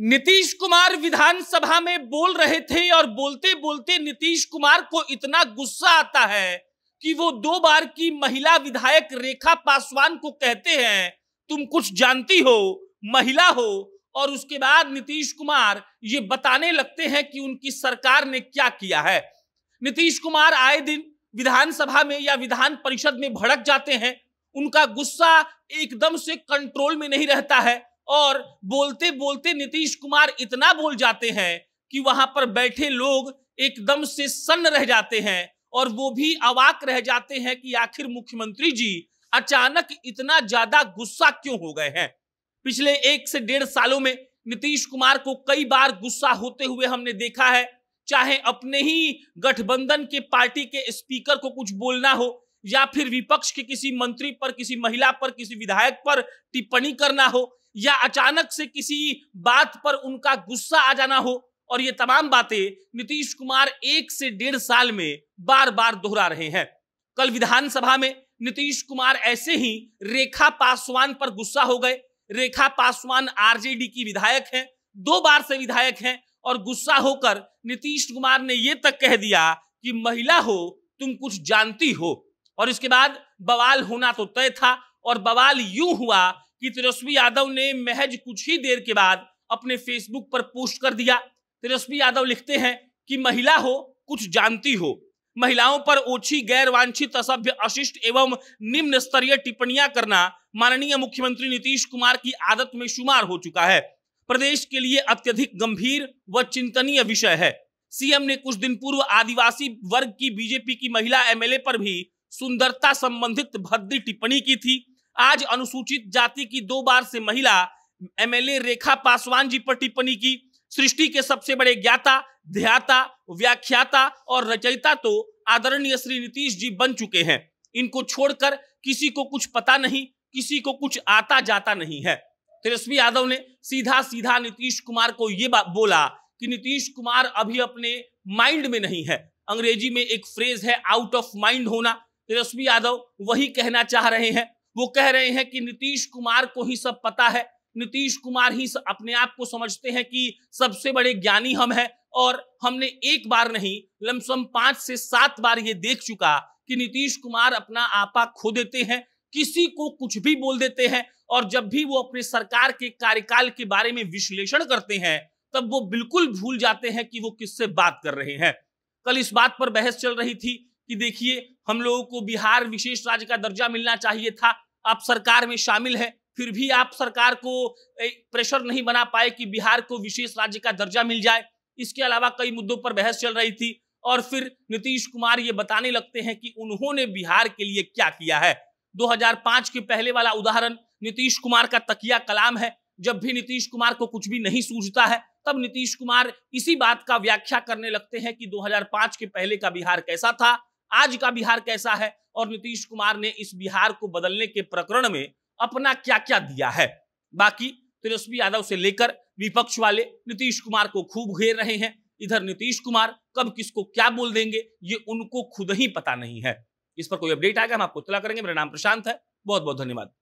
नीतीश कुमार विधानसभा में बोल रहे थे और बोलते बोलते नीतीश कुमार को इतना गुस्सा आता है कि वो दो बार की महिला विधायक रेखा पासवान को कहते हैं तुम कुछ जानती हो महिला हो और उसके बाद नीतीश कुमार ये बताने लगते हैं कि उनकी सरकार ने क्या किया है नीतीश कुमार आए दिन विधानसभा में या विधान परिषद में भड़क जाते हैं उनका गुस्सा एकदम से कंट्रोल में नहीं रहता है और बोलते बोलते नीतीश कुमार इतना बोल जाते हैं कि वहां पर बैठे लोग एकदम से सन्न रह जाते हैं और वो भी अवाक रह जाते हैं कि आखिर मुख्यमंत्री जी अचानक इतना ज्यादा गुस्सा क्यों हो गए हैं पिछले एक से डेढ़ सालों में नीतीश कुमार को कई बार गुस्सा होते हुए हमने देखा है चाहे अपने ही गठबंधन के पार्टी के स्पीकर को कुछ बोलना हो या फिर विपक्ष के किसी मंत्री पर किसी महिला पर किसी विधायक पर टिप्पणी करना हो या अचानक से किसी बात पर उनका गुस्सा आ जाना हो और ये तमाम बातें नीतीश कुमार एक से डेढ़ साल में बार बार दोहरा रहे हैं कल विधानसभा में नीतीश कुमार ऐसे ही रेखा पासवान पर गुस्सा हो गए रेखा पासवान आरजेडी की विधायक हैं दो बार से विधायक हैं और गुस्सा होकर नीतीश कुमार ने यह तक कह दिया कि महिला हो तुम कुछ जानती हो और इसके बाद बवाल होना तो तय था और बवाल यूं हुआ कि तेजस्वी यादव ने महज कुछ ही देर के बाद अपने फेसबुक पर पोस्ट कर दिया तेजस्वी यादव लिखते हैं कि महिला हो कुछ जानती हो महिलाओं पर ओछी गैर वांछित असभ्य अशिष्ट एवं निम्न स्तरीय टिप्पणियां करना माननीय मुख्यमंत्री नीतीश कुमार की आदत में शुमार हो चुका है प्रदेश के लिए अत्यधिक गंभीर व चिंतनीय विषय है सीएम ने कुछ दिन पूर्व आदिवासी वर्ग की बीजेपी की महिला एमएलए पर भी सुंदरता संबंधित भद्दी टिप्पणी की थी आज अनुसूचित जाति की दो बार से महिला एमएलए रेखा पासवान जी पर टिप्पणी की सृष्टि के सबसे बड़े ज्ञाता ध्याता व्याख्याता और रचयिता तो आदरणीय श्री नीतीश जी बन चुके हैं इनको छोड़कर किसी को कुछ पता नहीं किसी को कुछ आता जाता नहीं है तेजस्वी यादव ने सीधा सीधा नीतीश कुमार को ये बोला कि नीतीश कुमार अभी अपने माइंड में नहीं है अंग्रेजी में एक फ्रेज है आउट ऑफ माइंड होना तेजस्वी यादव वही कहना चाह रहे हैं वो कह रहे हैं कि नीतीश कुमार को ही सब पता है नीतीश कुमार ही अपने आप को समझते हैं कि सबसे बड़े ज्ञानी हम हैं और हमने एक बार नहीं लमसम पांच से सात बार ये देख चुका कि नीतीश कुमार अपना आपा खो देते हैं किसी को कुछ भी बोल देते हैं और जब भी वो अपने सरकार के कार्यकाल के बारे में विश्लेषण करते हैं तब वो बिल्कुल भूल जाते हैं कि वो किससे बात कर रहे हैं कल इस बात पर बहस चल रही थी कि देखिए हम लोगों को बिहार विशेष राज्य का दर्जा मिलना चाहिए था आप सरकार में शामिल हैं फिर भी आप सरकार को प्रेशर नहीं बना पाए कि बिहार को विशेष राज्य का दर्जा मिल जाए इसके अलावा कई मुद्दों पर बहस चल रही थी और फिर नीतीश कुमार ये बताने लगते हैं कि उन्होंने बिहार के लिए क्या किया है 2005 के पहले वाला उदाहरण नीतीश कुमार का तकिया कलाम है जब भी नीतीश कुमार को कुछ भी नहीं सूझता है तब नीतीश कुमार इसी बात का व्याख्या करने लगते हैं कि 2005 के पहले का बिहार कैसा था आज का बिहार कैसा है और नीतीश कुमार ने इस बिहार को बदलने के प्रकरण में अपना क्या क्या दिया है बाकी तेजस्वी यादव से लेकर विपक्ष वाले नीतीश कुमार को खूब घेर रहे हैं इधर नीतीश कुमार कब किसको क्या बोल देंगे ये उनको खुद ही पता नहीं है इस पर कोई अपडेट आएगा हम आपको इतला करेंगे मेरा नाम प्रशांत है बहुत बहुत धन्यवाद